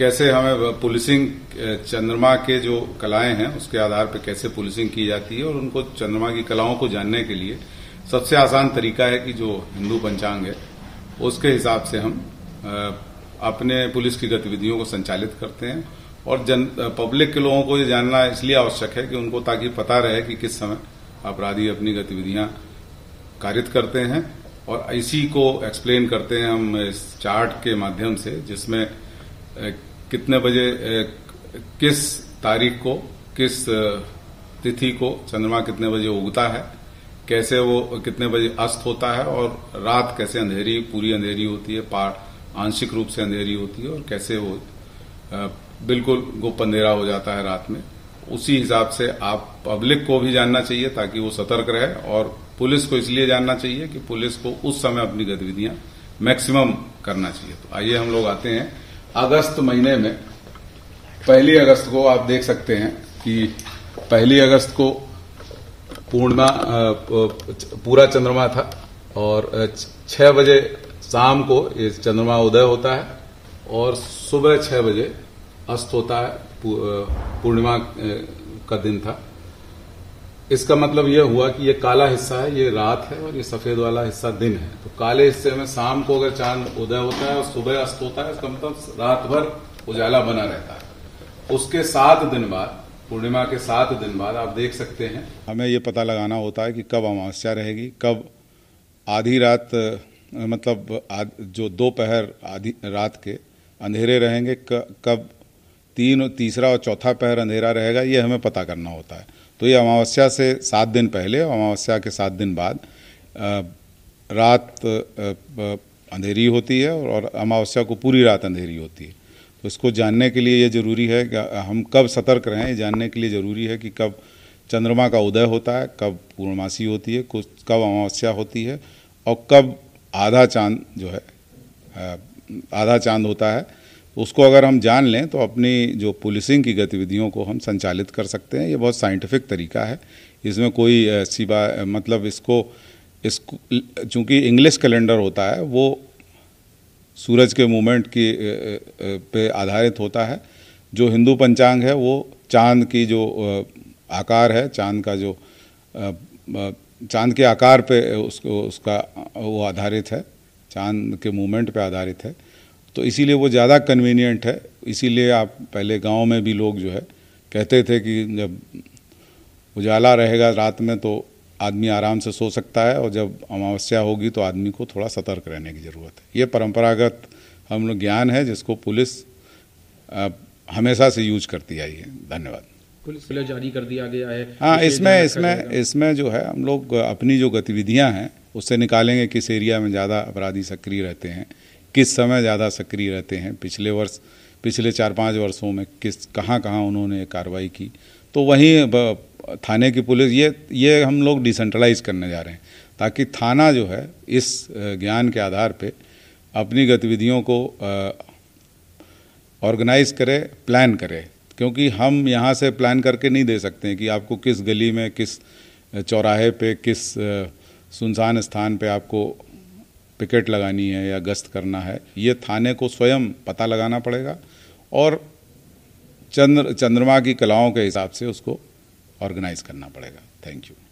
कैसे हमें पुलिसिंग चंद्रमा के जो कलाएं हैं उसके आधार पर कैसे पुलिसिंग की जाती है और उनको चंद्रमा की कलाओं को जानने के लिए सबसे आसान तरीका है कि जो हिंदू पंचांग है उसके हिसाब से हम अपने पुलिस की गतिविधियों को संचालित करते हैं और जन पब्लिक के लोगों को ये जानना इसलिए आवश्यक है कि उनको ताकि पता रहे कि किस समय अपराधी अपनी गतिविधियां कारित करते हैं और इसी को एक्सप्लेन करते हैं हम इस चार्ट के माध्यम से जिसमें कितने बजे किस तारीख को किस तिथि को चंद्रमा कितने बजे उगता है कैसे वो कितने बजे अस्त होता है और रात कैसे अंधेरी पूरी अंधेरी होती है पार आंशिक रूप से अंधेरी होती है और कैसे वो बिल्कुल गुप्त अंधेरा हो जाता है रात में उसी हिसाब से आप पब्लिक को भी जानना चाहिए ताकि वो सतर्क रहे और पुलिस को इसलिए जानना चाहिए कि पुलिस को उस समय अपनी गतिविधियां मैक्सिमम करना चाहिए तो आइए हम लोग आते हैं अगस्त महीने में पहली अगस्त को आप देख सकते हैं कि पहली अगस्त को पूर्णिमा पूरा चंद्रमा था और छह बजे शाम को ये चंद्रमा उदय होता है और सुबह छह बजे अस्त होता है पूर्णिमा का दिन था इसका मतलब यह हुआ कि ये काला हिस्सा है ये रात है और ये सफेद वाला हिस्सा दिन है तो काले हिस्से में शाम को अगर चांद उदय होता है और सुबह अस्त होता है इसका मतलब रात भर उजाला बना रहता है उसके सात दिन बाद पूर्णिमा के सात दिन बाद आप देख सकते हैं हमें ये पता लगाना होता है कि कब अमावस्या रहेगी कब आधी रात मतलब जो दोपहर आधी रात के अंधेरे रहेंगे कब तीन तीसरा और चौथा पहर अंधेरा रहेगा ये हमें पता करना होता है तो ये अमावस्या से सात दिन पहले और अमावस्या के सात दिन बाद रात अंधेरी होती है और अमावस्या को पूरी रात अंधेरी होती है तो इसको जानने के लिए ये ज़रूरी है कि हम कब सतर्क रहें ये जानने के लिए ज़रूरी है कि कब चंद्रमा का उदय होता है कब पूर्णमासी होती है कुछ कब अमावस्या होती है और कब आधा चांद जो है आधा चांद होता है उसको अगर हम जान लें तो अपनी जो पुलिसिंग की गतिविधियों को हम संचालित कर सकते हैं ये बहुत साइंटिफिक तरीका है इसमें कोई सिवा मतलब इसको इसको चूँकि इंग्लिश कैलेंडर होता है वो सूरज के मूवमेंट की पे आधारित होता है जो हिंदू पंचांग है वो चांद की जो आकार है चांद का जो चांद के आकार पे उसको उसका वो आधारित है चांद के मूवमेंट पे आधारित है तो इसीलिए वो ज़्यादा कन्वीनियंट है इसीलिए आप पहले गांव में भी लोग जो है कहते थे कि जब उजाला रहेगा रात में तो आदमी आराम से सो सकता है और जब अमावस्या होगी तो आदमी को थोड़ा सतर्क रहने की ज़रूरत है ये परंपरागत हम लोग ज्ञान है जिसको पुलिस हमेशा से यूज करती आई है धन्यवाद पुलिस जारी कर दिया गया है हाँ इसमें इसमें इसमें जो है हम लोग अपनी जो गतिविधियाँ हैं उससे निकालेंगे किस एरिया में ज़्यादा अपराधी सक्रिय रहते हैं किस समय ज़्यादा सक्रिय रहते हैं पिछले वर्ष पिछले चार पाँच वर्षों में किस कहाँ कहाँ उन्होंने कार्रवाई की तो वहीं थाने की पुलिस ये ये हम लोग डिसेंट्रलाइज करने जा रहे हैं ताकि थाना जो है इस ज्ञान के आधार पे अपनी गतिविधियों को ऑर्गेनाइज करे प्लान करे क्योंकि हम यहाँ से प्लान करके नहीं दे सकते हैं कि आपको किस गली में किस चौराहे पे किस सुनसान स्थान पे आपको पिकेट लगानी है या गश्त करना है ये थाने को स्वयं पता लगाना पड़ेगा और चंद्र चंद्रमा की कलाओं के हिसाब से उसको ऑर्गेनाइज करना पड़ेगा थैंक यू